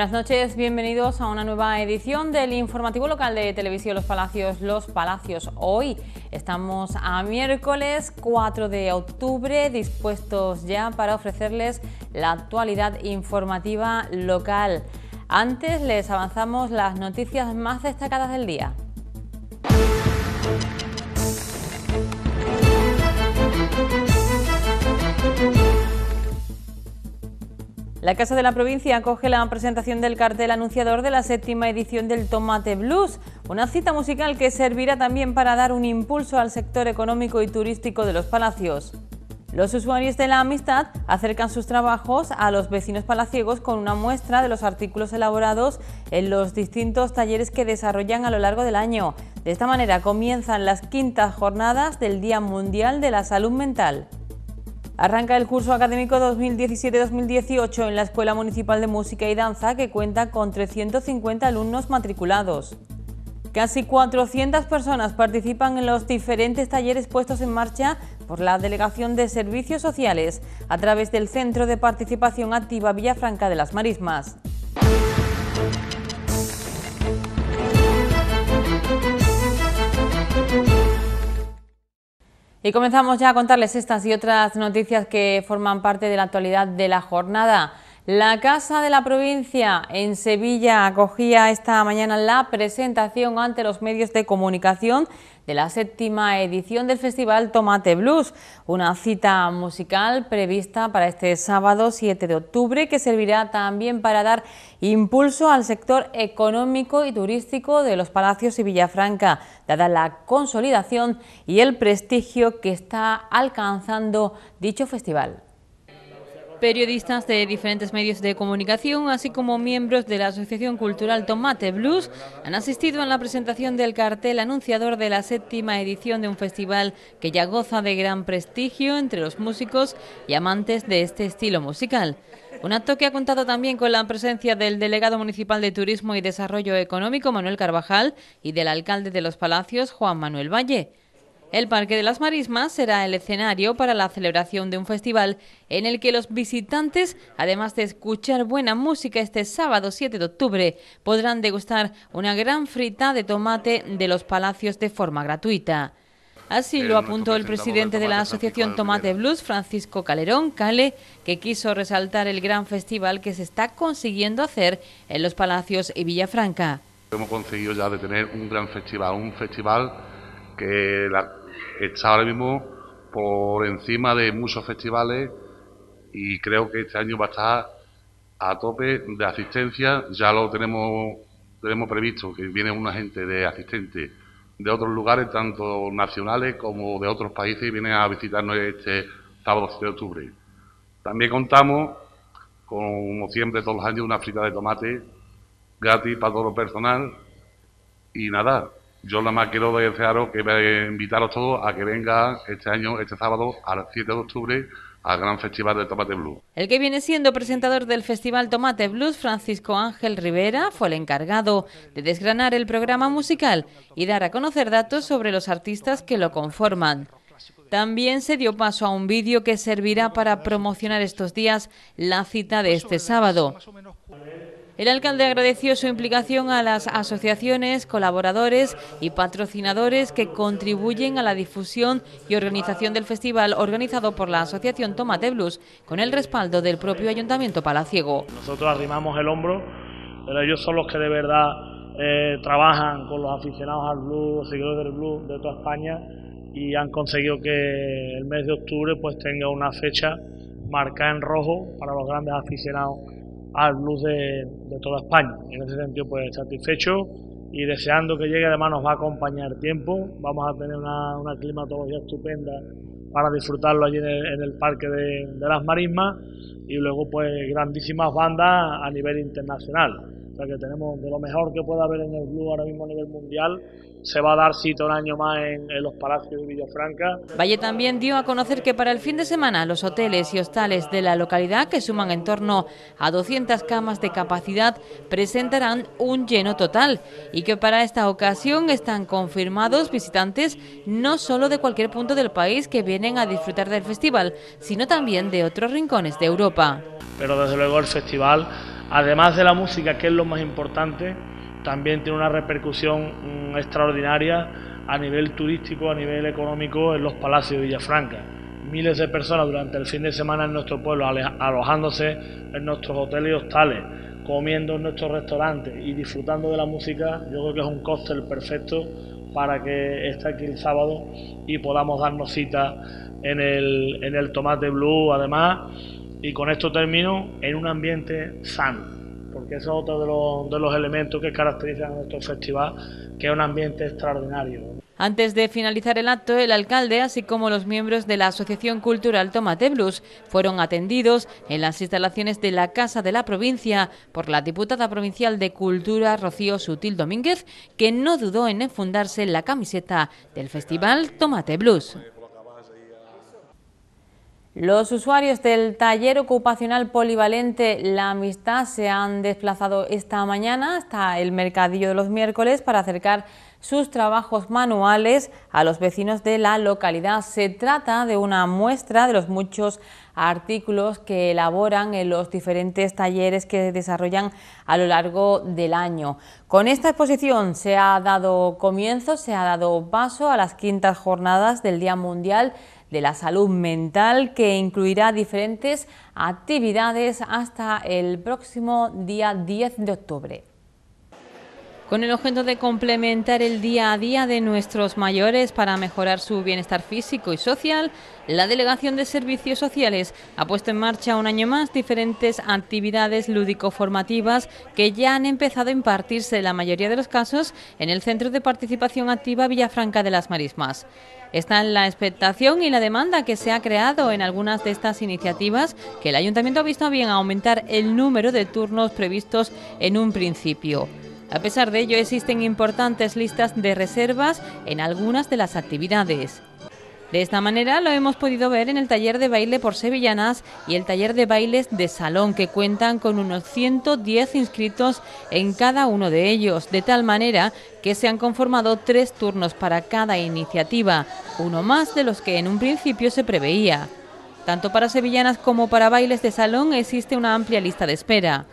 Buenas noches, bienvenidos a una nueva edición del informativo local de Televisión Los Palacios, Los Palacios. Hoy estamos a miércoles 4 de octubre, dispuestos ya para ofrecerles la actualidad informativa local. Antes les avanzamos las noticias más destacadas del día. La Casa de la Provincia acoge la presentación del cartel anunciador de la séptima edición del Tomate Blues, una cita musical que servirá también para dar un impulso al sector económico y turístico de los palacios. Los usuarios de la Amistad acercan sus trabajos a los vecinos palaciegos con una muestra de los artículos elaborados en los distintos talleres que desarrollan a lo largo del año. De esta manera comienzan las quintas jornadas del Día Mundial de la Salud Mental. Arranca el curso académico 2017-2018 en la Escuela Municipal de Música y Danza, que cuenta con 350 alumnos matriculados. Casi 400 personas participan en los diferentes talleres puestos en marcha por la Delegación de Servicios Sociales a través del Centro de Participación Activa Villafranca de las Marismas. Y comenzamos ya a contarles estas y otras noticias que forman parte de la actualidad de la jornada. La Casa de la Provincia en Sevilla acogía esta mañana la presentación ante los medios de comunicación de la séptima edición del Festival Tomate Blues, una cita musical prevista para este sábado 7 de octubre que servirá también para dar impulso al sector económico y turístico de los Palacios y Villafranca, dada la consolidación y el prestigio que está alcanzando dicho festival periodistas de diferentes medios de comunicación, así como miembros de la Asociación Cultural Tomate Blues, han asistido a la presentación del cartel anunciador de la séptima edición de un festival que ya goza de gran prestigio entre los músicos y amantes de este estilo musical. Un acto que ha contado también con la presencia del delegado municipal de Turismo y Desarrollo Económico, Manuel Carvajal, y del alcalde de Los Palacios, Juan Manuel Valle. El Parque de las Marismas será el escenario para la celebración de un festival en el que los visitantes, además de escuchar buena música este sábado 7 de octubre, podrán degustar una gran frita de tomate de los palacios de forma gratuita. Así lo apuntó el presidente de la Asociación Tomate Blues, Francisco Calerón Cale, que quiso resaltar el gran festival que se está consiguiendo hacer en los Palacios y Villafranca. Hemos conseguido ya de tener un gran festival, un festival que está ahora mismo por encima de muchos festivales y creo que este año va a estar a tope de asistencia. Ya lo tenemos, tenemos previsto, que viene una gente de asistentes de otros lugares, tanto nacionales como de otros países, y vienen a visitarnos este sábado de octubre. También contamos, como siempre, todos los años, una frita de tomate gratis para todo lo personal. Y nada, yo nada más quiero desearos que invitaros todos a que venga este año, este sábado, al 7 de octubre, al gran festival de Tomate Blues. El que viene siendo presentador del Festival Tomate Blues, Francisco Ángel Rivera, fue el encargado de desgranar el programa musical y dar a conocer datos sobre los artistas que lo conforman. También se dio paso a un vídeo que servirá para promocionar estos días la cita de este sábado. El alcalde agradeció su implicación a las asociaciones, colaboradores y patrocinadores que contribuyen a la difusión y organización del festival organizado por la Asociación Tomate Blues, con el respaldo del propio Ayuntamiento Palaciego. Nosotros arrimamos el hombro, pero ellos son los que de verdad eh, trabajan con los aficionados al blues, seguidores del blues de toda España y han conseguido que el mes de octubre pues tenga una fecha marcada en rojo para los grandes aficionados al blues de, toda España. En ese sentido, pues satisfecho y deseando que llegue. Además, nos va a acompañar tiempo. Vamos a tener una, climatología estupenda para disfrutarlo allí en el, Parque de, de las Marismas y luego, pues, grandísimas bandas a nivel internacional. O sea que tenemos de lo mejor que pueda haber en el club ahora mismo a nivel mundial. Se va a dar cita un año más en, en los palacios de Villafranca. Valle también dio a conocer que para el fin de semana los hoteles y hostales de la localidad, que suman en torno a 200 camas de capacidad, presentarán un lleno total y que para esta ocasión están confirmados visitantes no solo de cualquier punto del país que vienen a disfrutar del festival, sino también de otros rincones de Europa. Pero desde luego el festival además de la música, que es lo más importante, también tiene una repercusión mm, extraordinaria a nivel turístico, a nivel económico en los palacios de Villafranca. Miles de personas durante el fin de semana en nuestro pueblo, alojándose en nuestros hoteles y hostales, comiendo en nuestros restaurantes y disfrutando de la música, yo creo que es un cóctel perfecto para que esté aquí el sábado y podamos darnos cita en el, en el Tomate Blue, además y con esto termino, en un ambiente sano porque eso es otro de los, elementos que caracterizan a nuestro festival, que es un ambiente extraordinario. Antes de finalizar el acto, el alcalde, así como los miembros de la Asociación Cultural Tomate Blues, fueron atendidos en las instalaciones de la Casa de la Provincia por la diputada provincial de Cultura, Rocío Sutil Domínguez, que no dudó en enfundarse la camiseta del festival Tomate Blues. Los usuarios del taller ocupacional polivalente La Amistad se han desplazado esta mañana hasta el mercadillo de los miércoles para acercar sus trabajos manuales a los vecinos de la localidad. Se trata de una muestra de los muchos artículos que elaboran en los diferentes talleres que desarrollan a lo largo del año. Con esta exposición se ha dado comienzo, se ha dado paso a las quintas jornadas del Día Mundial de la Salud Mental que incluirá diferentes actividades hasta el próximo día 10 de octubre con el objeto de complementar el día a día de nuestros mayores para mejorar su bienestar físico y social, la Delegación de Servicios Sociales ha puesto en marcha un año más diferentes actividades lúdico-formativas que ya han empezado a impartirse en la mayoría de los casos en el Centro de Participación Activa Villafranca de las Marismas. Está en la expectación y la demanda que se ha creado en algunas de estas iniciativas que el Ayuntamiento ha visto bien aumentar el número de turnos previstos en un principio. A pesar de ello, existen importantes listas de reservas en algunas de las actividades. De esta manera lo hemos podido ver en el taller de baile por sevillanas y el taller de bailes de salón que cuentan con unos 110 inscritos en cada uno de ellos, de tal manera que se han conformado tres turnos para cada iniciativa, uno más de los que en un principio se preveía. Tanto para sevillanas como para bailes de salón existe una amplia lista de espera.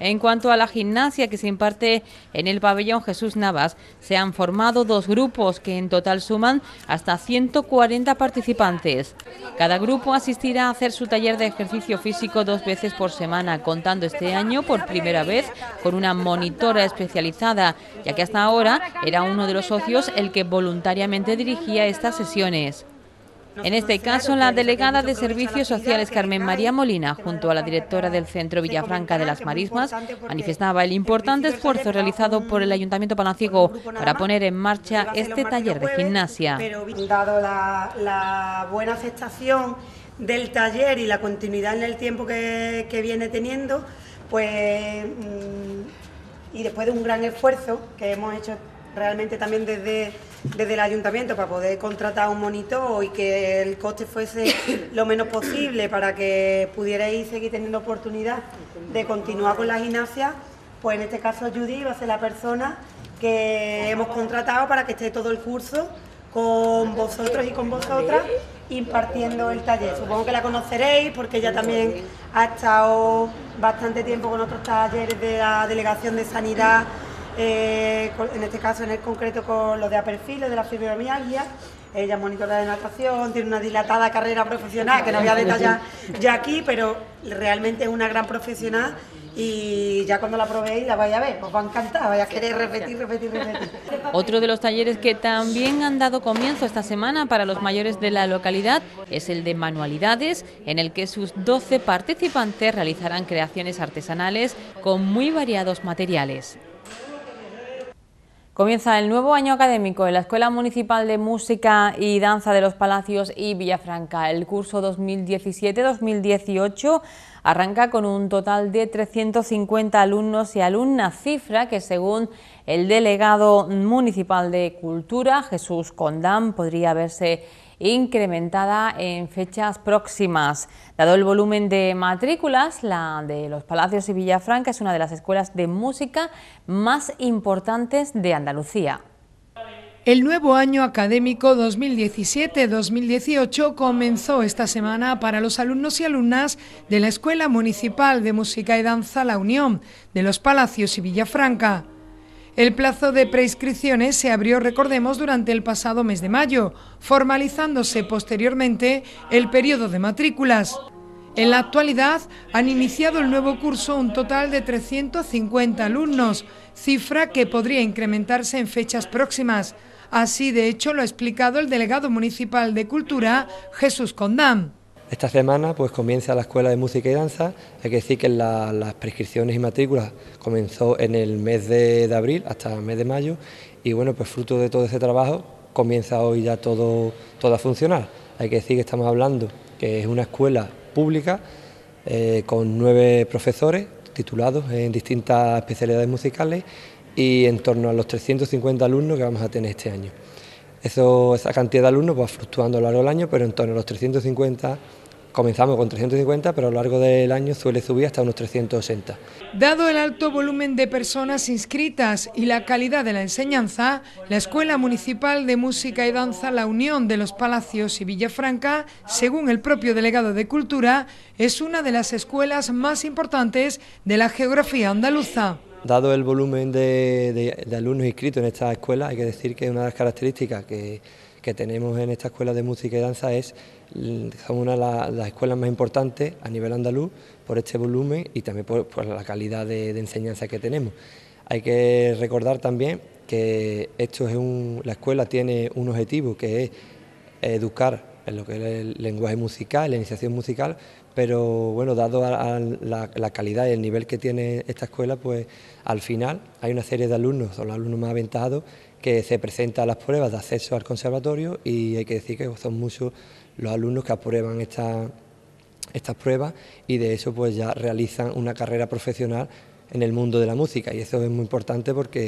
En cuanto a la gimnasia que se imparte en el pabellón Jesús Navas, se han formado dos grupos que en total suman hasta 140 participantes. Cada grupo asistirá a hacer su taller de ejercicio físico dos veces por semana, contando este año por primera vez con una monitora especializada, ya que hasta ahora era uno de los socios el que voluntariamente dirigía estas sesiones. En este caso, la delegada de Servicios Sociales Carmen María Molina, junto a la directora del Centro Villafranca de las Marismas, manifestaba el importante esfuerzo realizado por el Ayuntamiento Palanciego para poner en marcha este taller de gimnasia. dado la, buena aceptación del taller y la continuidad en el tiempo que, viene teniendo, pues mm, y después de un gran esfuerzo que hemos hecho realmente también desde, desde el ayuntamiento para poder contratar un monitor y que el coste fuese lo menos posible para que pudierais seguir teniendo oportunidad de continuar con la gimnasia, pues en este caso Judy va a ser la persona que hemos contratado para que esté todo el curso con vosotros y con vosotras impartiendo el taller. Supongo que la conoceréis porque ella también ha estado bastante tiempo con otros talleres de la Delegación de Sanidad eh, en este caso en el concreto con lo de aperfil, de la fibromialgia. Ella es monitora de natación, tiene una dilatada carrera profesional que no voy a detallar ya aquí, pero realmente es una gran profesional y ya cuando la probéis la vais a ver, os va a encantar, vais a querer repetir, repetir, repetir. Otro de los talleres que también han dado comienzo esta semana para los mayores de la localidad es el de manualidades, en el que sus 12 participantes realizarán creaciones artesanales con muy variados materiales. Comienza el nuevo año académico en la Escuela Municipal de Música y Danza de los Palacios y Villafranca. El curso 2017-2018 arranca con un total de 350 alumnos y alumnas, cifra que según el delegado municipal de Cultura, Jesús Condán, podría verse incrementada en fechas próximas. Dado el volumen de matrículas, la de los Palacios y Villafranca es una de las escuelas de música más importantes de Andalucía. El nuevo año académico 2017-2018 comenzó esta semana para los alumnos y alumnas de la Escuela Municipal de Música y Danza La Unión, de los Palacios y Villafranca. El plazo de prescripciones se abrió, recordemos, durante el pasado mes de mayo, formalizándose posteriormente el periodo de matrículas. En la actualidad han iniciado el nuevo curso un total de 350 alumnos, cifra que podría incrementarse en fechas próximas. Así, de hecho, lo ha explicado el delegado municipal de Cultura, Jesús Condam. Esta semana pues comienza la Escuela de Música y Danza, hay que decir que las prescripciones y matrículas comenzó en el mes de, abril hasta el mes de mayo y bueno, pues fruto de todo ese trabajo comienza hoy ya todo, a funcionar. Hay que decir que estamos hablando que es una escuela pública eh, con nueve profesores titulados en distintas especialidades musicales y en torno a los 350 alumnos que vamos a tener este año esa cantidad de alumnos va fluctuando a lo largo del año, pero en torno a los 350 Comenzamos con 350, pero a lo largo del año suele subir hasta unos 360". Dado el alto volumen de personas inscritas y la calidad de la enseñanza, la Escuela Municipal de Música y Danza La Unión de los Palacios y Villafranca, según el propio delegado de Cultura, es una de las escuelas más importantes de la geografía andaluza. Dado el volumen de, alumnos inscritos en esta escuela, hay que decir que una de las características que, tenemos en esta escuela de música y danza es son una de las, escuelas más importantes a nivel andaluz por este volumen y también por, la calidad de, enseñanza que tenemos. Hay que recordar también que esto es la escuela tiene un objetivo que es educar en lo que es el lenguaje musical, la iniciación musical, pero bueno, dado a, la, calidad y el nivel que tiene esta escuela, pues al final hay una serie de alumnos, son los alumnos más aventados que se presentan a las pruebas de acceso al conservatorio y hay que decir que son muchos los alumnos que aprueban estas pruebas y de eso pues ya realizan una carrera profesional en el mundo de la música y eso es muy importante porque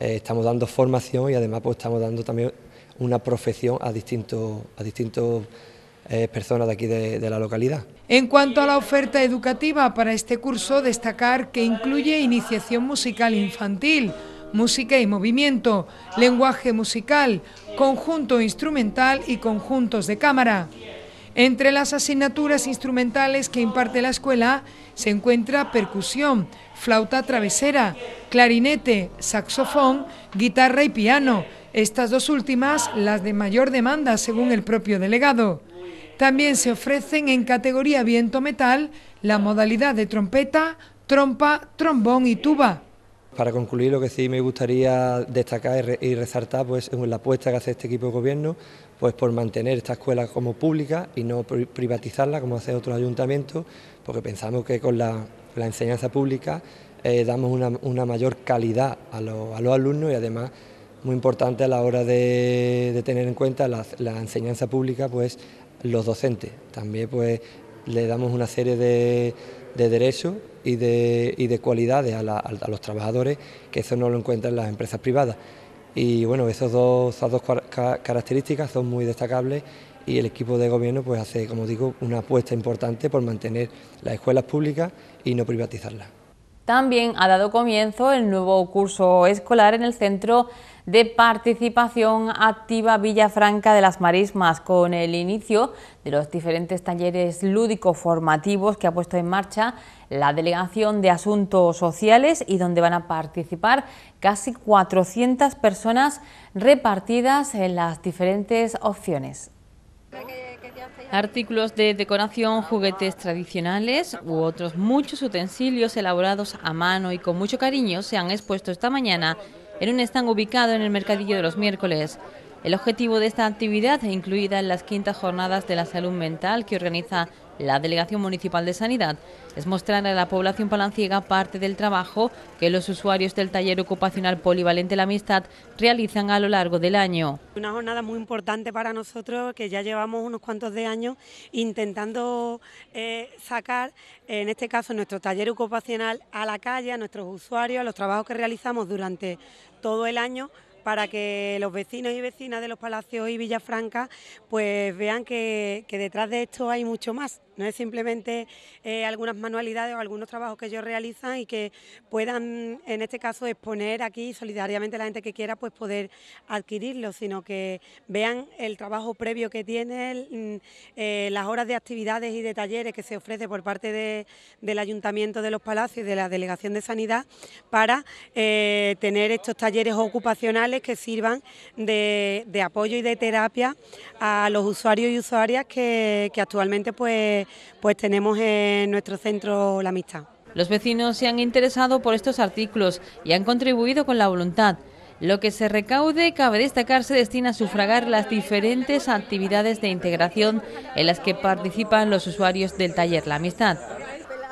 eh, estamos dando formación y además pues estamos dando también una profesión a distintos, a distintos eh, personas de aquí de la localidad. En cuanto a la oferta educativa para este curso, destacar que incluye iniciación musical infantil, música y movimiento, lenguaje musical, conjunto instrumental y conjuntos de cámara. Entre las asignaturas instrumentales que imparte la escuela se encuentra percusión, flauta travesera, clarinete, saxofón, guitarra y piano, estas dos últimas las de mayor demanda según el propio delegado. También se ofrecen en categoría viento-metal la modalidad de trompeta, trompa, trombón y tuba. Para concluir, lo que sí me gustaría destacar y resaltar pues, es la apuesta que hace este equipo de gobierno pues, por mantener esta escuela como pública y no privatizarla como hace otros ayuntamientos, porque pensamos que con la, enseñanza pública eh, damos una, mayor calidad a, los alumnos y además muy importante a la hora de, tener en cuenta la, la enseñanza pública, pues los docentes. También pues le damos una serie de, derechos y de, cualidades a, los trabajadores, que eso no lo encuentran las empresas privadas. Y bueno, dos, esas dos características son muy destacables y el equipo de gobierno pues hace, como digo, una apuesta importante por mantener las escuelas públicas y no privatizarlas. También ha dado comienzo el nuevo curso escolar en el centro de participación activa Villafranca de las Marismas con el inicio de los diferentes talleres lúdico-formativos que ha puesto en marcha la Delegación de Asuntos Sociales y donde van a participar casi 400 personas repartidas en las diferentes opciones. Artículos de decoración, juguetes tradicionales u otros muchos utensilios elaborados a mano y con mucho cariño se han expuesto esta mañana en un stand ubicado en el Mercadillo de los Miércoles. El objetivo de esta actividad, incluida en las quintas jornadas de la salud mental que organiza la Delegación Municipal de Sanidad es mostrar a la población palanciega parte del trabajo que los usuarios del taller ocupacional polivalente La Amistad realizan a lo largo del año. Una jornada muy importante para nosotros que ya llevamos unos cuantos de años intentando eh, sacar, en este caso nuestro taller ocupacional, a la calle, a nuestros usuarios, a los trabajos que realizamos durante todo el año para que los vecinos y vecinas de los palacios y Villafranca pues vean que detrás de esto hay mucho más. No es simplemente eh, algunas manualidades o algunos trabajos que ellos realizan y que puedan, en este caso, exponer aquí solidariamente la gente que quiera, pues poder adquirirlo, sino que vean el trabajo previo que tiene, mm, eh, las horas de actividades y de talleres que se ofrece por parte del Ayuntamiento de los Palacios y de la Delegación de Sanidad para eh, tener estos talleres ocupacionales que sirvan de, de, apoyo y de terapia a los usuarios y usuarias que, que actualmente pues pues tenemos en nuestro centro la amistad. Los vecinos se han interesado por estos artículos y han contribuido con la voluntad. Lo que se recaude, cabe destacar, se destina a sufragar las diferentes actividades de integración en las que participan los usuarios del taller La Amistad.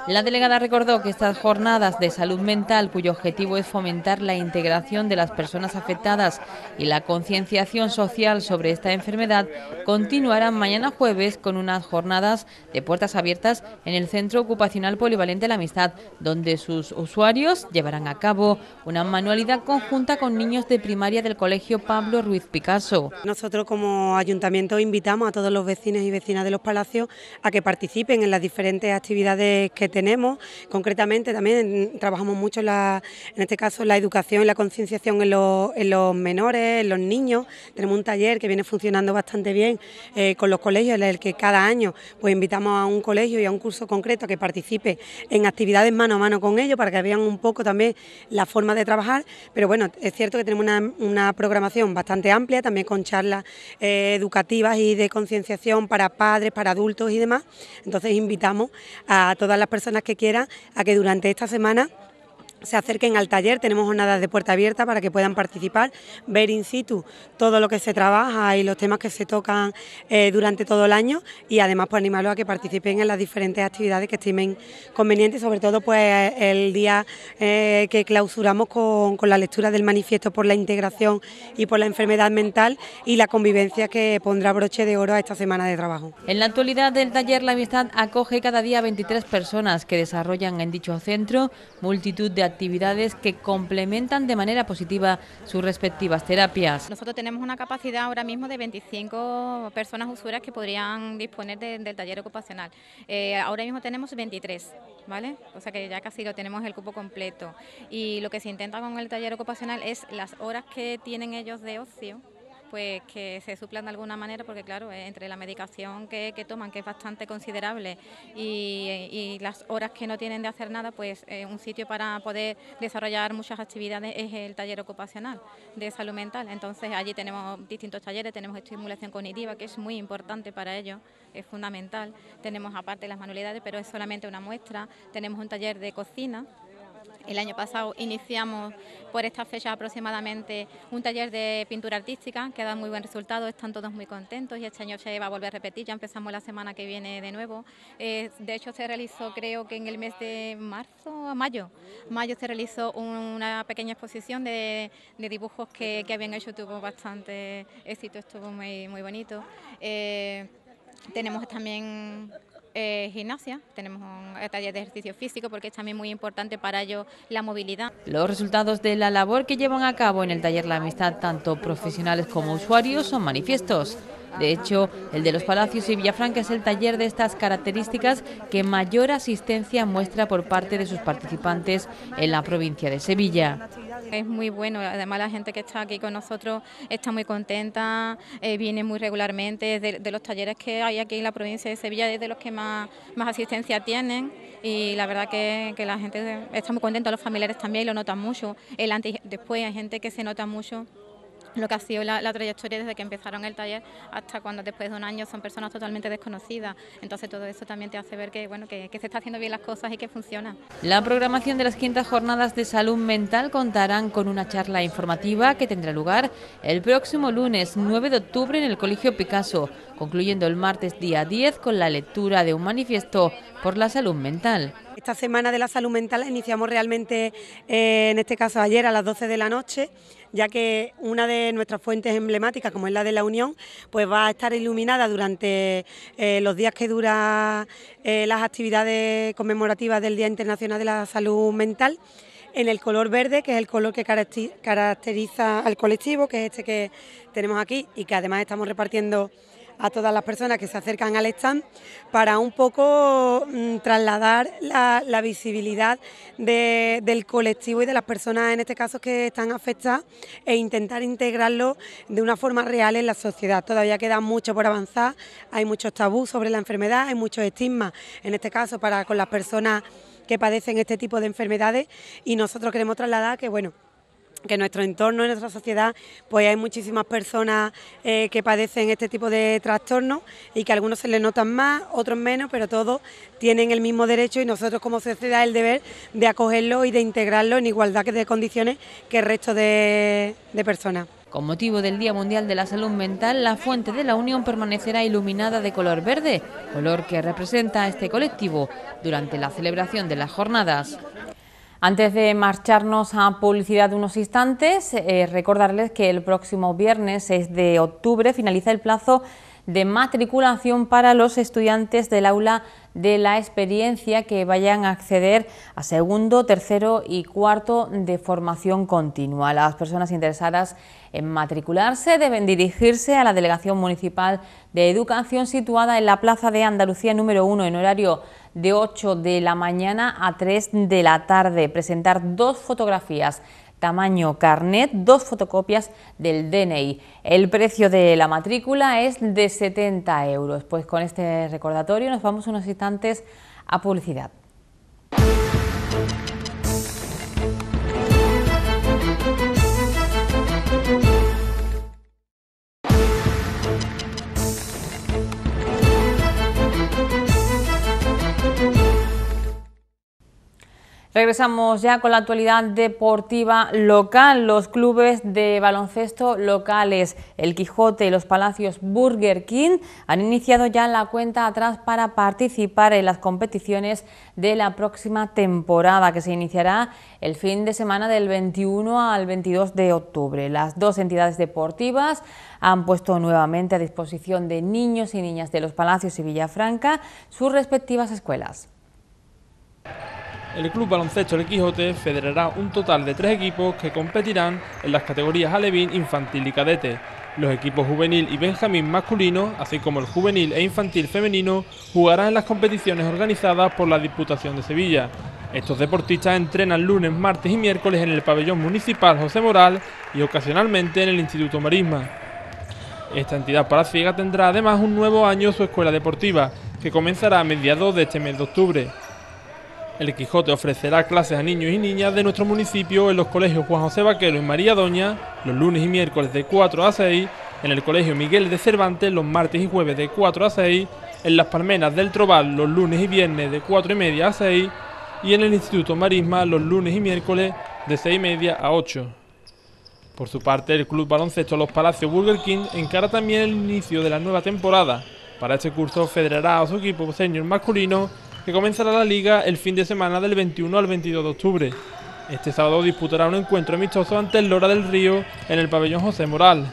La delegada recordó que estas jornadas de salud mental, cuyo objetivo es fomentar la integración de las personas afectadas y la concienciación social sobre esta enfermedad, continuarán mañana jueves con unas jornadas de puertas abiertas en el Centro Ocupacional Polivalente La Amistad, donde sus usuarios llevarán a cabo una manualidad conjunta con niños de primaria del Colegio Pablo Ruiz Picasso. Nosotros como ayuntamiento invitamos a todos los vecinos y vecinas de los palacios a que participen en las diferentes actividades que tenemos. Concretamente también mm, trabajamos mucho la, en este caso la educación y la concienciación en los, en los menores, en los niños. Tenemos un taller que viene funcionando bastante bien eh, con los colegios, en el que cada año pues invitamos a un colegio y a un curso concreto que participe en actividades mano a mano con ellos para que vean un poco también la forma de trabajar. Pero bueno, es cierto que tenemos una, programación bastante amplia, también con charlas eh, educativas y de concienciación para padres, para adultos y demás. Entonces invitamos a todas las personas personas que quieran a que durante esta semana se acerquen al taller, tenemos jornadas de puerta abierta para que puedan participar, ver in situ todo lo que se trabaja y los temas que se tocan eh, durante todo el año y además pues animarlos a que participen en las diferentes actividades que estimen convenientes, sobre todo pues el día eh, que clausuramos con, la lectura del manifiesto por la integración y por la enfermedad mental y la convivencia que pondrá broche de oro a esta semana de trabajo. En la actualidad del taller La Amistad acoge cada día 23 personas que desarrollan en dicho centro multitud de actividades actividades que complementan de manera positiva sus respectivas terapias. Nosotros tenemos una capacidad ahora mismo de 25 personas usuarias que podrían disponer del taller ocupacional. Eh, ahora mismo tenemos 23, ¿vale? O sea que ya casi lo tenemos el cupo completo. Y lo que se intenta con el taller ocupacional es las horas que tienen ellos de ocio pues que se suplan de alguna manera, porque claro, eh, entre la medicación que, toman, que es bastante considerable, y, las horas que no tienen de hacer nada, pues eh, un sitio para poder desarrollar muchas actividades es el taller ocupacional de salud mental. Entonces allí tenemos distintos talleres, tenemos estimulación cognitiva, que es muy importante para ellos, es fundamental. Tenemos aparte las manualidades, pero es solamente una muestra. Tenemos un taller de cocina el año pasado iniciamos por esta fecha aproximadamente un taller de pintura artística que ha muy buen resultado, están todos muy contentos y este año se va a volver a repetir, ya empezamos la semana que viene de nuevo. Eh, de hecho se realizó creo que en el mes de marzo a mayo, mayo se realizó una pequeña exposición de, dibujos que, habían hecho, tuvo bastante éxito, estuvo muy, muy bonito. Eh, tenemos también eh, gimnasia, tenemos un eh, taller de ejercicio físico porque es también muy importante para ello la movilidad. Los resultados de la labor que llevan a cabo en el taller La Amistad tanto profesionales como usuarios son manifiestos. De hecho, el de los Palacios y Villafranca es el taller de estas características que mayor asistencia muestra por parte de sus participantes en la provincia de Sevilla. Es muy bueno, además la gente que está aquí con nosotros está muy contenta, eh, viene muy regularmente, de, los talleres que hay aquí en la provincia de Sevilla es de los que más, más asistencia tienen y la verdad que, la gente está muy contenta, los familiares también lo notan mucho, el antes, después hay gente que se nota mucho lo que ha sido la, trayectoria desde que empezaron el taller hasta cuando después de un año son personas totalmente desconocidas. Entonces todo eso también te hace ver que, bueno, que, se está haciendo bien las cosas y que funciona. La programación de las quintas jornadas de salud mental contarán con una charla informativa que tendrá lugar el próximo lunes 9 de octubre en el Colegio Picasso, concluyendo el martes día 10 con la lectura de un manifiesto por la salud mental. Esta semana de la salud mental iniciamos realmente, eh, en este caso ayer a las 12 de la noche, ya que una de nuestras fuentes emblemáticas, como es la de la Unión, pues va a estar iluminada durante eh, los días que duran eh, las actividades conmemorativas del Día Internacional de la Salud Mental en el color verde, que es el color que caracteriza al colectivo, que es este que tenemos aquí y que además estamos repartiendo a todas las personas que se acercan al stand para un poco mm, trasladar la, visibilidad del colectivo y de las personas en este caso que están afectadas e intentar integrarlo de una forma real en la sociedad. Todavía queda mucho por avanzar, hay muchos tabús sobre la enfermedad, hay muchos estigmas, en este caso para con las personas que padecen este tipo de enfermedades y nosotros queremos trasladar que bueno, que en nuestro entorno, en nuestra sociedad, pues hay muchísimas personas eh, que padecen este tipo de trastornos y que algunos se les notan más, otros menos, pero todos tienen el mismo derecho y nosotros como sociedad el deber de acogerlo y de integrarlo en igualdad de condiciones que el resto de, de personas. Con motivo del Día Mundial de la Salud Mental, la fuente de la Unión permanecerá iluminada de color verde, color que representa a este colectivo durante la celebración de las jornadas. Antes de marcharnos a publicidad unos instantes, eh, recordarles que el próximo viernes 6 de octubre finaliza el plazo de matriculación para los estudiantes del aula de la experiencia que vayan a acceder a segundo, tercero y cuarto de formación continua. Las personas interesadas en matricularse deben dirigirse a la Delegación Municipal de Educación situada en la Plaza de Andalucía número 1 en horario de 8 de la mañana a 3 de la tarde. Presentar dos fotografías tamaño carnet, dos fotocopias del DNI. El precio de la matrícula es de 70 euros. Pues con este recordatorio nos vamos unos instantes a publicidad. Regresamos ya con la actualidad deportiva local. Los clubes de baloncesto locales, el Quijote y los Palacios Burger King, han iniciado ya la cuenta atrás para participar en las competiciones de la próxima temporada, que se iniciará el fin de semana del 21 al 22 de octubre. Las dos entidades deportivas han puesto nuevamente a disposición de niños y niñas de los Palacios y Villafranca sus respectivas escuelas el Club Baloncesto El Quijote federará un total de tres equipos que competirán en las categorías alevín, infantil y cadete. Los equipos juvenil y benjamín masculino, así como el juvenil e infantil femenino, jugarán en las competiciones organizadas por la Diputación de Sevilla. Estos deportistas entrenan lunes, martes y miércoles en el pabellón municipal José Moral y ocasionalmente en el Instituto Marisma. Esta entidad palaciega tendrá además un nuevo año su escuela deportiva, que comenzará a mediados de este mes de octubre. El Quijote ofrecerá clases a niños y niñas de nuestro municipio en los colegios Juan José Vaquero y María Doña los lunes y miércoles de 4 a 6, en el colegio Miguel de Cervantes los martes y jueves de 4 a 6, en las Palmenas del Trobal los lunes y viernes de 4 y media a 6 y en el Instituto Marisma los lunes y miércoles de 6 y media a 8. Por su parte, el Club Baloncesto Los Palacios Burger King encara también el inicio de la nueva temporada. Para este curso federará a su equipo senior masculino que comenzará la liga el fin de semana del 21 al 22 de octubre. Este sábado disputará un encuentro amistoso ante el Lora del Río en el pabellón José Moral.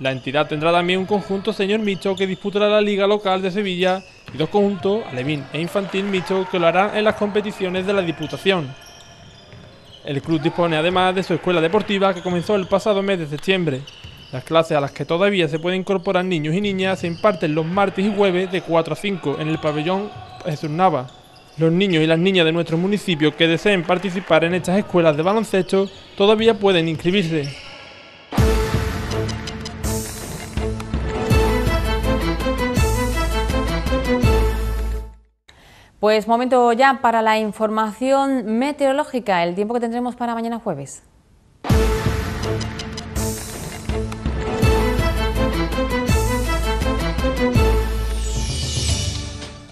La entidad tendrá también un conjunto señor Micho... que disputará la liga local de Sevilla y dos conjuntos, alevín e infantil Micho... que lo harán en las competiciones de la Diputación. El club dispone además de su escuela deportiva que comenzó el pasado mes de septiembre. Las clases a las que todavía se pueden incorporar niños y niñas se imparten los martes y jueves de 4 a 5 en el pabellón Nava. Los niños y las niñas de nuestro municipio que deseen participar en estas escuelas de baloncesto todavía pueden inscribirse. Pues momento ya para la información meteorológica, el tiempo que tendremos para mañana jueves.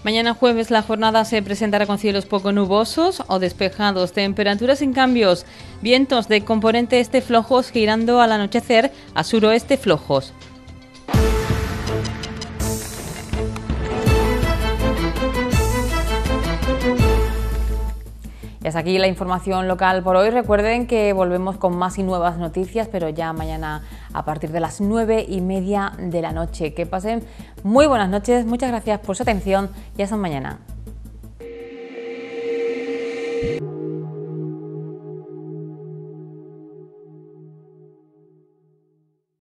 Mañana jueves la jornada se presentará con cielos poco nubosos o despejados, temperaturas sin cambios, vientos de componente este flojos girando al anochecer a suroeste flojos. Y aquí la información local por hoy. Recuerden que volvemos con más y nuevas noticias, pero ya mañana a partir de las nueve y media de la noche. Que pasen muy buenas noches, muchas gracias por su atención y hasta mañana.